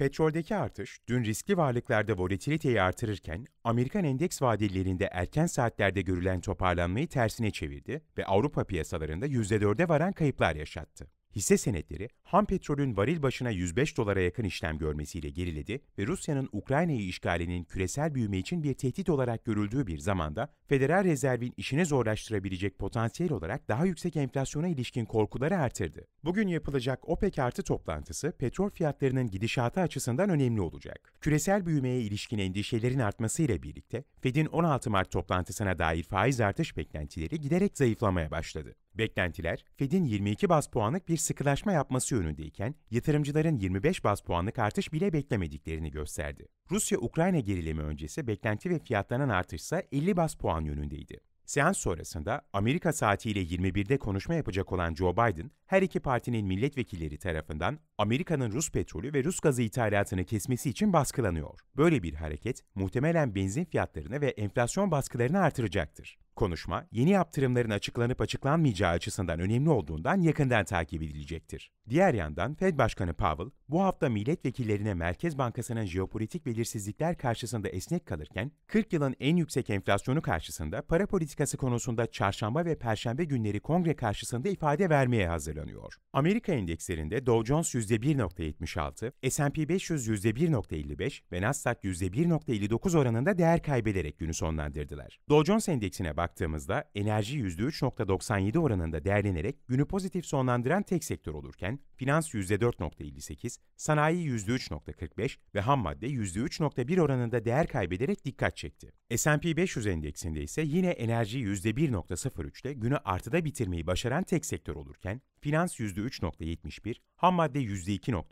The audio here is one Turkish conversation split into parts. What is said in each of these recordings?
Petroldeki artış, dün riskli varlıklarda volatiliteyi artırırken, Amerikan endeks vadelerinde erken saatlerde görülen toparlanmayı tersine çevirdi ve Avrupa piyasalarında %4'e varan kayıplar yaşattı. Hisse senetleri ham petrolün varil başına 105 dolara yakın işlem görmesiyle geriledi ve Rusya'nın Ukrayna'yı işgalinin küresel büyüme için bir tehdit olarak görüldüğü bir zamanda Federal Rezerv'in işini zorlaştırabilecek potansiyel olarak daha yüksek enflasyona ilişkin korkuları artırdı. Bugün yapılacak OPEC artı toplantısı petrol fiyatlarının gidişatı açısından önemli olacak. Küresel büyümeye ilişkin endişelerin artmasıyla birlikte Fed'in 16 Mart toplantısına dair faiz artış beklentileri giderek zayıflamaya başladı. Beklentiler, Fed'in 22 bas puanlık bir sıkılaşma yapması yönündeyken, yatırımcıların 25 bas puanlık artış bile beklemediklerini gösterdi. Rusya-Ukrayna gerilimi öncesi beklenti ve fiyatlanan artışsa 50 bas puan yönündeydi. Seans sonrasında Amerika saatiyle 21'de konuşma yapacak olan Joe Biden, her iki partinin milletvekilleri tarafından Amerika'nın Rus petrolü ve Rus gazı ithalatını kesmesi için baskılanıyor. Böyle bir hareket muhtemelen benzin fiyatlarını ve enflasyon baskılarını artıracaktır konuşma, yeni yaptırımların açıklanıp açıklanmayacağı açısından önemli olduğundan yakından takip edilecektir. Diğer yandan Fed Başkanı Powell bu hafta milletvekillerine Merkez Bankası'nın jeopolitik belirsizlikler karşısında esnek kalırken 40 yılın en yüksek enflasyonu karşısında para politikası konusunda çarşamba ve perşembe günleri kongre karşısında ifade vermeye hazırlanıyor. Amerika endekslerinde Dow Jones %1.76, S&P 500 %1.55 ve Nasdaq %1.59 oranında değer kaybederek günü sonlandırdılar. Dow Jones endeksine baktığımızda enerji %3.97 oranında değerlenerek günü pozitif sonlandıran tek sektör olurken için finans %4.58, sanayi %3.45 ve ham madde %3.1 oranında değer kaybederek dikkat çekti. S&P 500 endeksinde ise yine enerji %1.03'te günü artıda bitirmeyi başaran tek sektör olurken, finans %3.71, ham madde %2.3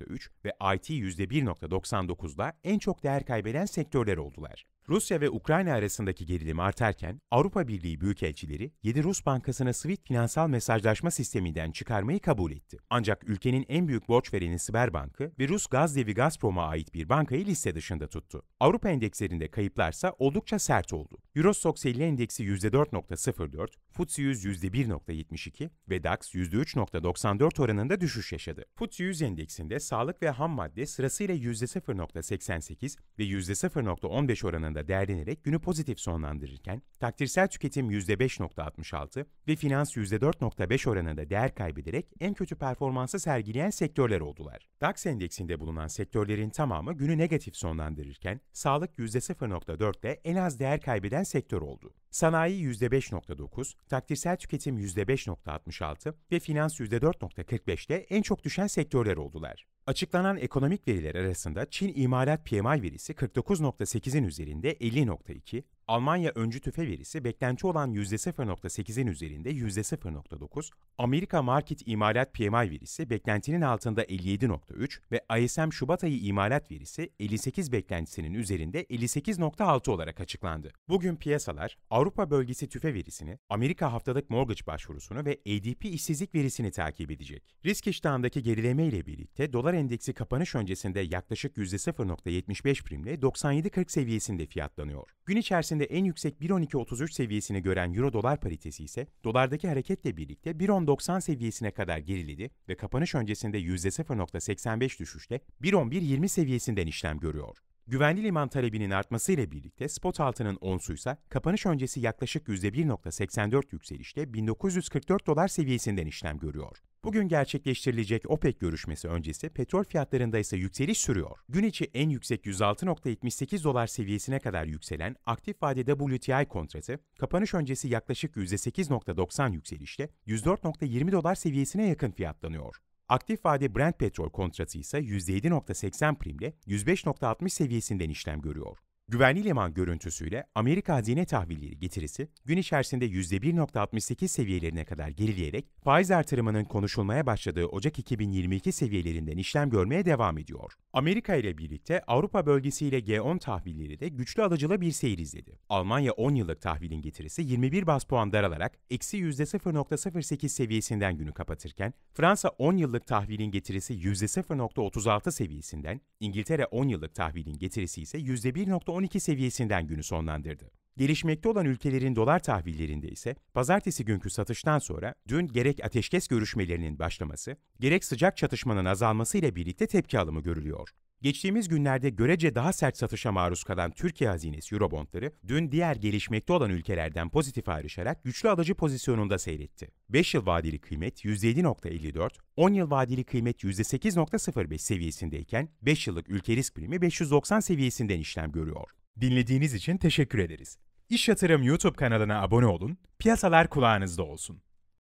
ve IT %1.99'da en çok değer kaybeden sektörler oldular. Rusya ve Ukrayna arasındaki gerilim artarken Avrupa Birliği büyükelçileri 7 Rus bankasına SWIFT finansal mesajlaşma sisteminden çıkarmayı kabul etti. Ancak ülkenin en büyük borç vereni Siberbank'ı ve Rus gaz devi Gazprom'a ait bir bankayı liste dışında tuttu. Avrupa endekslerinde kayıplarsa oldukça sert oldu. Eurostox 50 endeksi %4.04, FTSE 100 %1.72 ve DAX %3.94 oranında düşüş yaşadı. FTSE 100 endeksinde sağlık ve ham madde sırasıyla %0.88 ve %0.15 oranında değerlenerek günü pozitif sonlandırırken, takdirsel tüketim %5.66 ve finans %4.5 oranında değer kaybederek en kötü performansı sergileyen sektörler oldular. DAX endeksinde bulunan sektörlerin tamamı günü negatif sonlandırırken, sağlık %0.4 ile en az değer kaybeden eden sektör oldu. Sanayi %5.9, takdirsel tüketim %5.66 ve finans %4.45'te en çok düşen sektörler oldular. Açıklanan ekonomik veriler arasında Çin imalat PMI verisi 49.8'in üzerinde 50.2, Almanya öncü tüfe verisi beklenti olan %0.8'in üzerinde %0.9, Amerika Market İmalat PMI verisi beklentinin altında 57.3 ve ISM Şubat ayı imalat verisi 58 beklentisinin üzerinde 58.6 olarak açıklandı. Bugün piyasalar Avrupa bölgesi tüfe verisini, Amerika haftalık mortgage başvurusunu ve ADP işsizlik verisini takip edecek. Risk iştahındaki gerileme ile birlikte dolar endeksi kapanış öncesinde yaklaşık %0.75 primle 97.40 seviyesinde fiyatlanıyor. Gün içerisinde endeksinde en yüksek 1.12.33 seviyesini gören Euro-Dolar paritesi ise dolardaki hareketle birlikte 1.10.90 seviyesine kadar geriledi ve kapanış öncesinde %0.85 düşüşle 1.11.20 seviyesinden işlem görüyor. Güvenli liman talebinin artmasıyla birlikte spot altının onsuysa kapanış öncesi yaklaşık %1.84 yükselişle 1944 dolar seviyesinden işlem görüyor. Bugün gerçekleştirilecek OPEC görüşmesi öncesi petrol fiyatlarında ise yükseliş sürüyor. Gün içi en yüksek 106.78 dolar seviyesine kadar yükselen aktif vadede WTI kontratı, kapanış öncesi yaklaşık %8.90 yükselişle 104.20 dolar seviyesine yakın fiyatlanıyor. Aktif vade Brent petrol kontratı ise %7.80 primle 105.60 seviyesinden işlem görüyor. Güvenli liman görüntüsüyle Amerika hazine tahvilleri getirisi gün içerisinde %1.68 seviyelerine kadar gerileyerek faiz artırımının konuşulmaya başladığı Ocak 2022 seviyelerinden işlem görmeye devam ediyor. Amerika ile birlikte Avrupa bölgesiyle G10 tahvilleri de güçlü alıcılı bir seyir izledi. Almanya 10 yıllık tahvilin getirisi 21 bas puan daralarak eksi %0.08 seviyesinden günü kapatırken, Fransa 10 yıllık tahvilin getirisi %0.36 seviyesinden, İngiltere 10 yıllık tahvilin getirisi ise %1.10 %12 seviyesinden günü sonlandırdı. Gelişmekte olan ülkelerin dolar tahvillerinde ise pazartesi günkü satıştan sonra dün gerek ateşkes görüşmelerinin başlaması, gerek sıcak çatışmanın azalmasıyla birlikte tepki alımı görülüyor. Geçtiğimiz günlerde görece daha sert satışa maruz kalan Türkiye hazinesi Eurobondları dün diğer gelişmekte olan ülkelerden pozitif ayrışarak güçlü alıcı pozisyonunda seyretti. 5 yıl vadeli kıymet %7.54, 10 yıl vadeli kıymet %8.05 seviyesindeyken 5 yıllık ülke risk primi 590 seviyesinden işlem görüyor. Dinlediğiniz için teşekkür ederiz. İş Yatırım YouTube kanalına abone olun, piyasalar kulağınızda olsun.